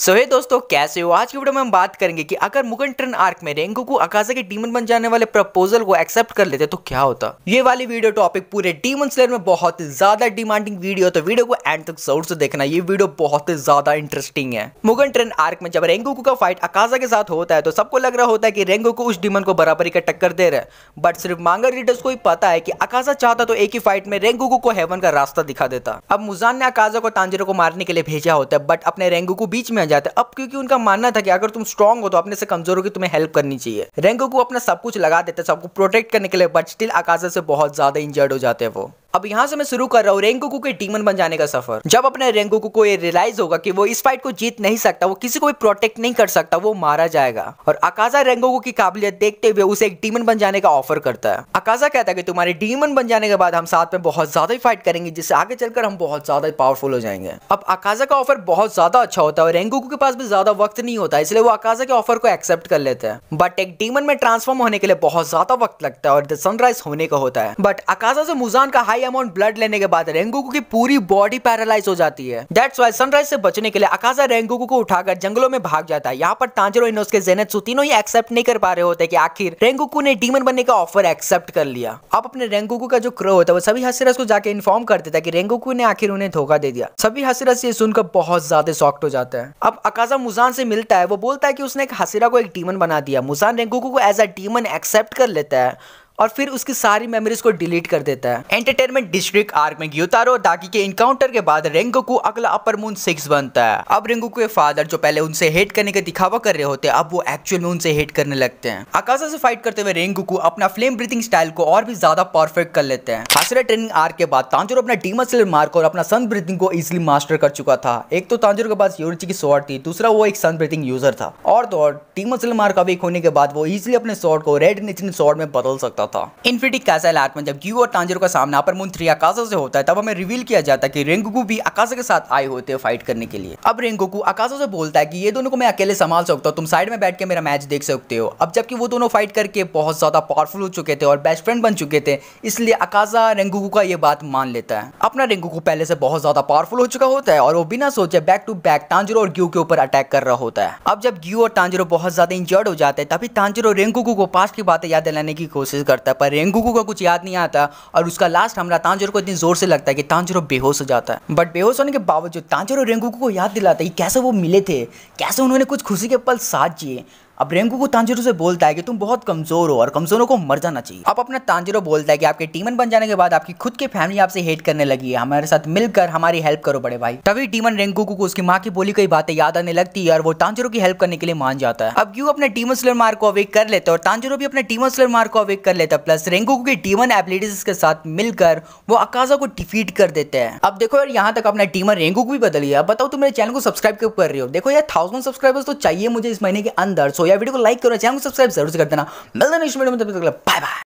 सो हे दोस्तों कैसे हो आज की वीडियो में हम बात करेंगे कि अगर मुगन ट्रेन आर्क में रेंगू को अकाशा के डीमन बन जाने वाले प्रपोजल को एक्सेप्ट कर लेते तो क्या होता ये वाली वीडियो टॉपिक पूरे डीमन स्लेयर में बहुत ज्यादा डिमांडिंग वीडियो तो वीडियो को एंड तक जरूर से देखना ये वीडियो बहुत ज्यादा इंटरेस्टिंग है मुगन ट्रेन आर्क में जब रेंगू का फाइट अकाशा के साथ होता है तो सबको लग रहा होता है की को उस डीमन को बराबरी का टक्कर दे रहा है बट सिर्फ मांगर रीडर्स को ही पता है की अकाशा चाहता तो एक ही फाइट में रेंगू को हेवन का रास्ता दिखा देता अब मुजान ने अकाशा को तांजरों को मारने के लिए भेजा होता है बट अपने रेंगू को बीच में जाता है अब क्योंकि उनका मानना था कि अगर तुम स्ट्रॉन्ग हो तो अपने से कमजोर की तुम्हें हेल्प करनी चाहिए रैंको को अपना सब कुछ लगा देते सबको प्रोटेक्ट करने के लिए बट स्टिल आकाशा से बहुत ज्यादा इंजर्ड हो जाते हैं वो अब यहाँ से मैं शुरू कर रहा हूँ रेंगोकू के डीमन बन जाने का सफर जब अपने रेंगोकू को ये रियलाइज होगा कि वो इस फाइट को जीत नहीं सकता वो किसी को भी प्रोटेक्ट नहीं कर सकता वो मारा जाएगा और अकाजा रेंगोकू की काबिलियत देखते हुए उसे एक डीमन बन जाने का ऑफर करता है अकाजा कहता है कि तुम्हारे डीमन बन जाने के बाद हम साथ में बहुत ज्यादा ही फाइट करेंगे जिससे आगे चलकर हम बहुत ज्यादा पावरफुल हो जाएंगे अब अकाजा का ऑफर बहुत ज्यादा अच्छा होता है और रेंगोकू के पास भी ज्यादा वक्त नहीं होता इसलिए वो अकाजा के ऑफर को एक्सेप्ट कर लेते हैं बट एक डीमन में ट्रांसफॉर्म होने के लिए बहुत ज्यादा वक्त लगता है और सनराइज होने का होता है बट अकाजा से मुजान का हाई हाई अमाउंट ब्लड लेने के बाद रेंगुकू की पूरी बॉडी पैरालाइज हो जाती है दैट्स वाई सनराइज से बचने के लिए अकाशा रेंगुकू को उठाकर जंगलों में भाग जाता है यहाँ पर तांजरो के जेनेत्सु तीनों ही एक्सेप्ट नहीं कर पा रहे होते कि आखिर रेंगुकू ने डीमन बनने का ऑफर एक्सेप्ट कर लिया अब अपने रेंगुकू का जो क्रो होता है वो सभी हसीरस को जाकर इन्फॉर्म कर देता है कि रेंगुकू ने आखिर उन्हें धोखा दे दिया सभी हसीरस ये सुनकर बहुत ज्यादा शॉक्ट हो जाता है अब अकाजा मुजान से मिलता है वो बोलता है कि उसने एक हसीरा को एक डीमन बना दिया मुजान रेंगुकू को एज अ डीमन एक्सेप्ट कर लेता है और फिर उसकी सारी मेमोरीज को डिलीट कर देता है एंटरटेनमेंट डिस्ट्रिक्ट आर्क में ग्यूतारो दागी के इनकाउंटर के बाद रेंगोकू अगला अपर मून सिक्स बनता है अब रेंगोकू के फादर जो पहले उनसे हेट करने का दिखावा कर रहे होते हैं अब वो एक्चुअल में उनसे हेट करने लगते हैं आकाशा से फाइट करते हुए रेंगोकू अपना फ्लेम ब्रीथिंग स्टाइल को और भी ज्यादा परफेक्ट कर लेते हैं एक्सरे ट्रेनिंग आर के बाद तांजोर अपना डीमन स्लेयर मार्क और अपना सन ब्रीथिंग को इजिली मास्टर कर चुका था एक तो तांजोर के पास योरिची की शॉर्ट थी दूसरा वो एक सन ब्रीथिंग यूजर था और तो और डीमन स्लेयर मार्क अवेक होने के बाद वो इजिली अपने शॉर्ट को रेड निचन शॉर्ट में बदल सकता था इन्फिटी कैसल आर्ट में जब यू और तांजोर का सामना अपर मून थ्री अकाशा से होता है तब हमें रिवील किया जाता है कि रेंगुकू भी आकाशा के साथ आए होते हैं फाइट करने के लिए अब रेंगुकू आकाशा से बोलता है कि ये दोनों को मैं अकेले संभाल सकता हूँ तुम साइड में बैठ के मेरा मैच देख सकते हो अब जबकि वो दोनों फाइट करके बहुत ज्यादा पावरफुल हो चुके थे और बेस्ट फ्रेंड बन चुके थे इसलिए अकाशा रेंगू का ये बात मान लेता है अपना रेंगू पहले से बहुत ज्यादा पावरफुल हो चुका होता है और वो बिना सोचे बैक टू बैक तांजरो और ग्यू के ऊपर अटैक कर रहा होता है अब जब ग्यू और तांजरो बहुत ज्यादा इंजर्ड हो जाते हैं तभी तांजरो रेंगू को पास की बातें याद दिलाने की कोशिश करता है पर रेंगू का कुछ याद नहीं आता और उसका लास्ट हमला तांजरो को इतनी जोर से लगता है कि तांजरो बेहोश हो जाता है बट बेहोश होने के बावजूद तांजरो रेंगू को याद दिलाता है कैसे वो मिले थे कैसे उन्होंने कुछ खुशी के पल साथ जिए अब रेंगू को तांजिरो से बोलता है कि तुम बहुत कमजोर हो और कमजोरों को मर जाना चाहिए अब अपना तांजिरो बोलता है कि आपके टीमन बन जाने के बाद आपकी खुद की फैमिली आपसे हेट करने लगी है हमारे साथ मिलकर हमारी हेल्प करो बड़े भाई तभी टीमन रेंगू को उसकी माँ की बोली कई बातें याद आने लगती है और वो तांजिरो की हेल्प करने के लिए मान जाता है अब क्यू अपने टीमन स्लर मार को अवेक कर लेते और तांजिरो भी अपने टीमन स्लर मार को अवेक कर लेता है प्लस रेंगू की टीमन एबिलिटीज के साथ मिलकर वो अकाजा को डिफीट कर देते हैं अब देखो यार यहाँ तक अपना टीमन रेंगू को भी बदल गया बताओ तुम मेरे चैनल को सब्सक्राइब क्यों कर रहे हो देखो यार थाउजेंड सब्सक्राइबर्स तो चाहिए मुझे इस महीने के अंदर सो वीडियो को लाइक करो चैनल को सब्सक्राइब जरूर से कर देना मिलते हैं नेक्स्ट वीडियो में तब तक बाय बाय